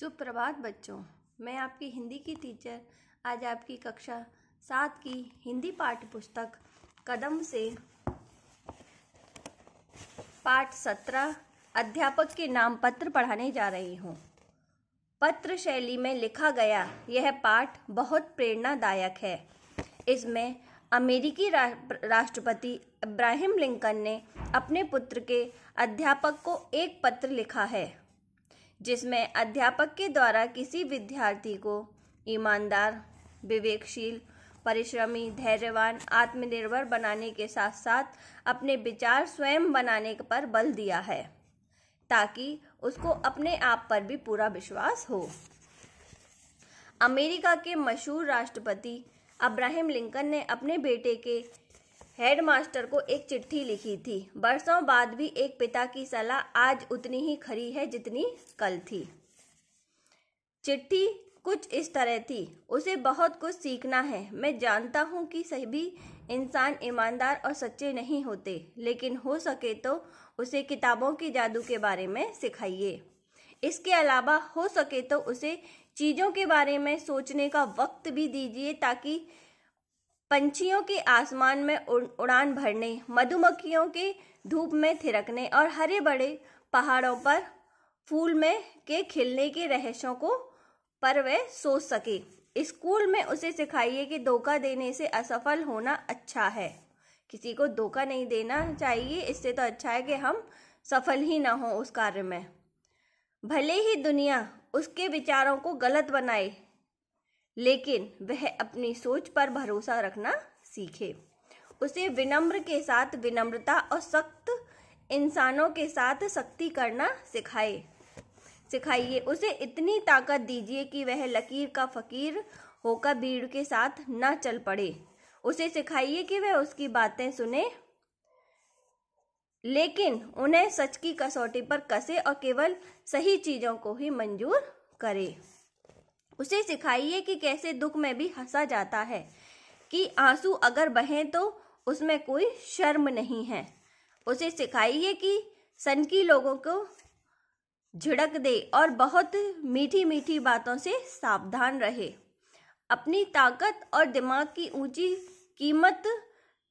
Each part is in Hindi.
सुप्रभात बच्चों मैं आपकी हिंदी की टीचर आज आपकी कक्षा सात की हिंदी पाठ्य पुस्तक कदम से पाठ सत्रह अध्यापक के नाम पत्र पढ़ाने जा रही हूँ पत्र शैली में लिखा गया यह पाठ बहुत प्रेरणादायक है इसमें अमेरिकी रा, राष्ट्रपति इब्राहिम लिंकन ने अपने पुत्र के अध्यापक को एक पत्र लिखा है जिसमें अध्यापक के द्वारा किसी विद्यार्थी को ईमानदार विवेकशील परिश्रमी धैर्यवान आत्मनिर्भर बनाने के साथ साथ अपने विचार स्वयं बनाने पर बल दिया है ताकि उसको अपने आप पर भी पूरा विश्वास हो अमेरिका के मशहूर राष्ट्रपति अब्राहम लिंकन ने अपने बेटे के हेडमास्टर को एक चिट्ठी लिखी थी बरसों बाद भी एक पिता की सलाह आज उतनी ही खरी है जितनी कल थी चिट्ठी कुछ इस तरह थी उसे बहुत कुछ सीखना है मैं जानता हूँ कि सभी इंसान ईमानदार और सच्चे नहीं होते लेकिन हो सके तो उसे किताबों के जादू के बारे में सिखाइए इसके अलावा हो सके तो उसे चीज़ों के बारे में सोचने का वक्त भी दीजिए ताकि पंछियों के आसमान में उड़ान भरने मधुमक्खियों के धूप में थिरकने और हरे बड़े पहाड़ों पर फूल में के खिलने के रहस्यों को पर वह सोच सके स्कूल में उसे सिखाइए कि धोखा देने से असफल होना अच्छा है किसी को धोखा नहीं देना चाहिए इससे तो अच्छा है कि हम सफल ही ना हो उस कार्य में भले ही दुनिया उसके विचारों को गलत बनाए लेकिन वह अपनी सोच पर भरोसा रखना सीखे उसे विनम्र के साथ विनम्रता और सख्त इंसानों के साथ सख्ती करना सिखाए सिखाइए उसे इतनी ताकत दीजिए कि वह लकीर का फकीर होकर भीड़ के साथ न चल पड़े उसे सिखाइए कि वह उसकी बातें सुने लेकिन उन्हें सच की कसौटी पर कसे और केवल सही चीज़ों को ही मंजूर करे उसे सिखाइए कि कैसे दुख में भी हंसा जाता है कि आंसू अगर बहें तो उसमें कोई शर्म नहीं है उसे सिखाइए कि की लोगों को झिड़क दे और बहुत मीठी मीठी बातों से सावधान रहे अपनी ताकत और दिमाग की ऊंची कीमत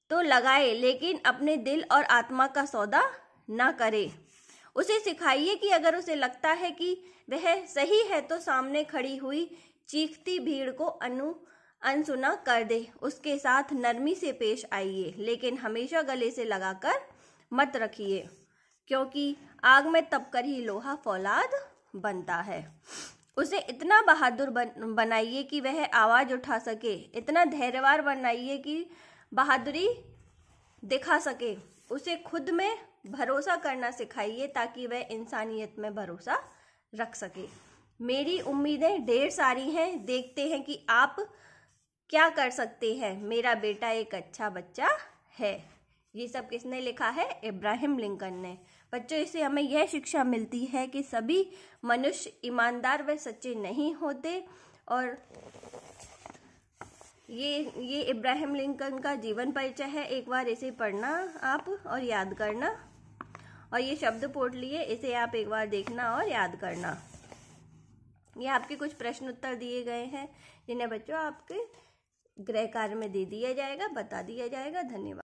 तो लगाए लेकिन अपने दिल और आत्मा का सौदा ना करे उसे सिखाइए कि अगर उसे लगता है कि वह सही है तो सामने खड़ी हुई चीखती भीड़ को अनु अनसुना कर दे उसके साथ नरमी से पेश आइए लेकिन हमेशा गले से लगाकर मत रखिए क्योंकि आग में तपकर ही लोहा फौलाद बनता है उसे इतना बहादुर बन बनाइए कि वह आवाज़ उठा सके इतना धैर्यवार बनाइए कि बहादुरी दिखा सके उसे खुद में भरोसा करना सिखाइए ताकि वह इंसानियत में भरोसा रख सके मेरी उम्मीदें ढेर सारी हैं देखते हैं कि आप क्या कर सकते हैं मेरा बेटा एक अच्छा बच्चा है ये सब किसने लिखा है इब्राहिम लिंकन ने बच्चों इससे हमें यह शिक्षा मिलती है कि सभी मनुष्य ईमानदार व सच्चे नहीं होते और ये ये इब्राहिम लिंकन का जीवन परिचय है एक बार इसे पढ़ना आप और याद करना और ये शब्द पोट लिए इसे आप एक बार देखना और याद करना ये आपके कुछ प्रश्न उत्तर दिए गए हैं जिन्हें बच्चों आपके गृह कार्य में दे दिया जाएगा बता दिया जाएगा धन्यवाद